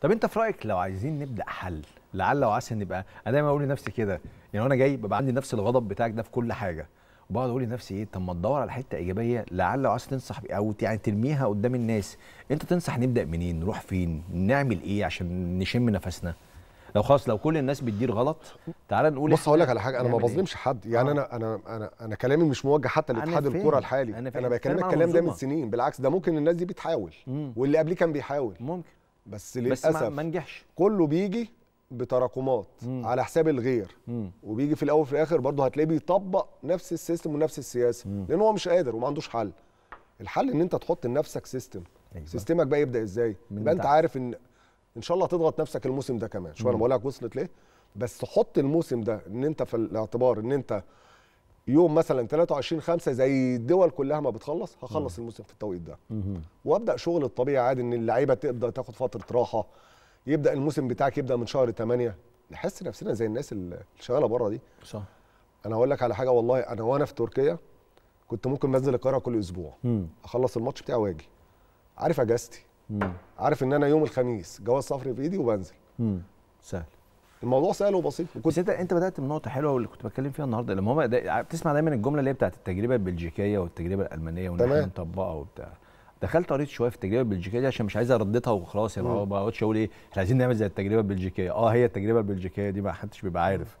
طب انت في رايك لو عايزين نبدا حل لعل وعسى نبقى انا دايما اقول لنفسي كده يعني وانا جاي ببقى عندي نفس الغضب بتاعك ده في كل حاجه وبقعد اقول لنفسي ايه طب ما تدور على حته ايجابيه لعل وعسى تنصح او يعني ترميها قدام الناس انت تنصح نبدا منين نروح فين نعمل ايه عشان نشم نفسنا لو خلاص لو كل الناس بتدير غلط تعال نقول بص هقول لك على حاجه انا ما إيه؟ بظلمش حد يعني آه. انا انا انا انا كلامي مش موجه حتى لاتحاد الكوره الحالي انا, أنا بكلمك الكلام ده من سنين بالعكس ده ممكن الناس دي بتحاول مم. واللي قبليه كان بيحاول ممكن بس للاسف بس ما نجحش كله بيجي بتراكمات مم. على حساب الغير مم. وبيجي في الاول وفي الاخر برضه هتلاقيه بيطبق نفس السيستم ونفس السياسه مم. لان هو مش قادر وما عندوش حل الحل ان انت تحط لنفسك سيستم أيوة. سيستمك بقى يبدا ازاي يبقى انت عارف ان ان شاء الله تضغط نفسك الموسم ده كمان شويه انا بقول لك وصلت ليه بس حط الموسم ده ان انت في الاعتبار ان انت يوم مثلا 23 5 زي الدول كلها ما بتخلص هخلص الموسم في التوقيت ده وابدا شغل الطبيعي عادي ان اللعيبه تبدا تاخد فتره راحه يبدا الموسم بتاعك يبدا من شهر 8 نحس نفسنا زي الناس اللي شغاله بره دي صح انا هقول لك على حاجه والله انا وانا في تركيا كنت ممكن بنزل القاهره كل اسبوع مم. اخلص الماتش بتاعي واجي عارف اجازتي عارف ان انا يوم الخميس جواز سفر في ايدي وبنزل مم. سهل الموضوع سهل وبسيط بس انت انت بدات من نقطه حلوه واللي كنت بتكلم فيها النهارده لما هم بتسمع دايما الجمله اللي هي بتاعت التجربه البلجيكيه والتجربه الالمانيه وان احنا نطبقها وبتاع دخلت قريت شويه في التجربه البلجيكيه دي عشان مش عايز ارددها وخلاص يعني ما بقعدش اقول ايه احنا عايزين نعمل زي التجربه البلجيكيه اه هي التجربه البلجيكيه دي ما حدش بيبقى عارف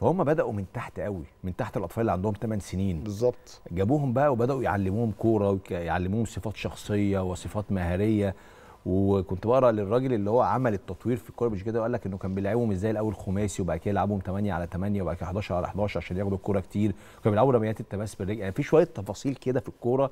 فهم بداوا من تحت قوي من تحت الاطفال اللي عندهم 8 سنين بالظبط جابوهم بقى وبداوا يعلموهم كوره يعلموهم صفات شخصيه وصفات مهاريه وكنت بقرا للراجل اللي هو عمل التطوير في الكوره مش كده وقال لك انه كان بيلعبهم ازاي الاول خماسي وبعد كده يلعبهم 8 على 8 وبعد كده 11 على 11 عشان ياخدوا الكوره كتير وكان بيلعبوا رميات التماس بالرجل يعني في شويه تفاصيل كده في الكوره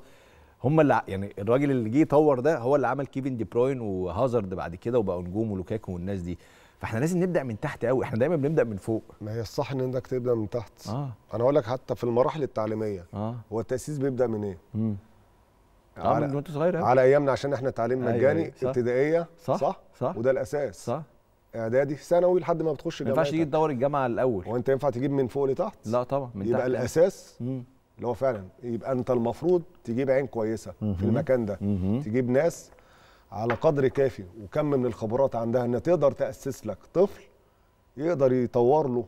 هم اللي يعني الراجل اللي جه يطور ده هو اللي عمل كيفن دي بروين وهازارد بعد كده وبقوا نجوم ولوكاكو والناس دي فاحنا لازم نبدا من تحت قوي احنا دايما بنبدا من فوق ما هي الصح ان انك تبدا من تحت آه. انا اقول لك حتى في المراحل التعليميه آه. هو التاسيس بيبدا من ايه مم. اه من وانت صغير على ايامنا عشان احنا تعليم أيوة، مجاني أيوة. صح. ابتدائيه صح. صح صح وده الاساس صح اعدادي ثانوي لحد ما بتخش الجامعه ما ينفعش تيجي تدور الجامعه الاول هو انت ينفع تجيب من فوق لتحت لا طبعا من يبقى تحت يعني. الاساس اللي هو فعلا يبقى انت المفروض تجيب عين كويسه في المكان ده تجيب ناس على قدر كافي وكم من الخبرات عندها انها تقدر تاسس لك طفل يقدر يطور له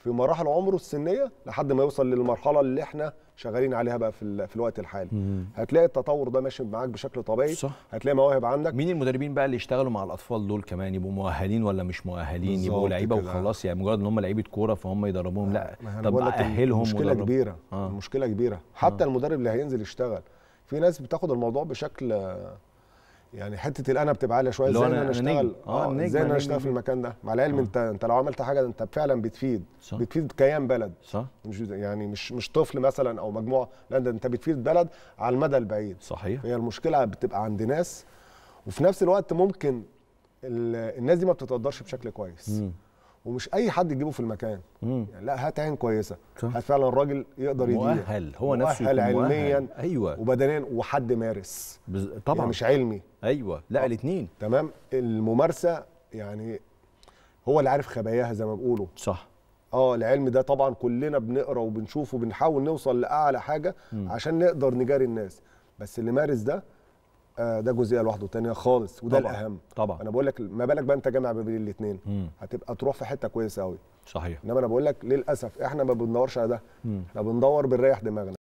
في مراحل عمره السنيه لحد ما يوصل للمرحله اللي احنا شغالين عليها بقى في في الوقت الحالي هتلاقي التطور ده ماشي معاك بشكل طبيعي صح. هتلاقي مواهب عندك مين المدربين بقى اللي يشتغلوا مع الاطفال دول كمان يبقوا مؤهلين ولا مش مؤهلين يبقوا لعيبه وخلاص يعني مجرد ان هم لعيبه كوره فهم يدربوهم لا طب اهلهم مشكله مدرب. كبيره آه. مشكله كبيره آه. حتى آه. المدرب اللي هينزل يشتغل في ناس بتاخد الموضوع بشكل يعني حته الانا بتبقى عاليه شويه ازاي انا اشتغل آه،, اه ازاي انا اشتغل في المكان ده مع العلم آه. انت انت لو عملت حاجه انت فعلا بتفيد صح. بتفيد كيان بلد صح مش يعني مش مش طفل مثلا او مجموعه لا ده انت بتفيد بلد على المدى البعيد صحيح هي المشكله بتبقى عند ناس وفي نفس الوقت ممكن الناس دي ما بتتقدرش بشكل كويس مم. ومش اي حد تجيبه في المكان يعني لا هات عين كويسه هات فعلا راجل يقدر يدير مؤهل هو نفسه مؤهل علميا ايوه وبدنيا وحد مارس بز... يعني طبعا يعني مش علمي ايوه لا الاثنين تمام الممارسه يعني هو اللي عارف خباياها زي ما بيقولوا صح اه العلم ده طبعا كلنا بنقرا وبنشوف وبنحاول نوصل لاعلى حاجه مم. عشان نقدر نجاري الناس بس اللي مارس ده آه، ده جزئيه لوحده ثانيه خالص وده طبعًا. الاهم طبعا انا بقول لك ما بالك بقى انت جامع ما بين الاثنين هتبقى تروح في حته كويسه قوي صحيح انما انا بقول لك للاسف احنا ما بندورش على ده احنا بندور بنريح دماغنا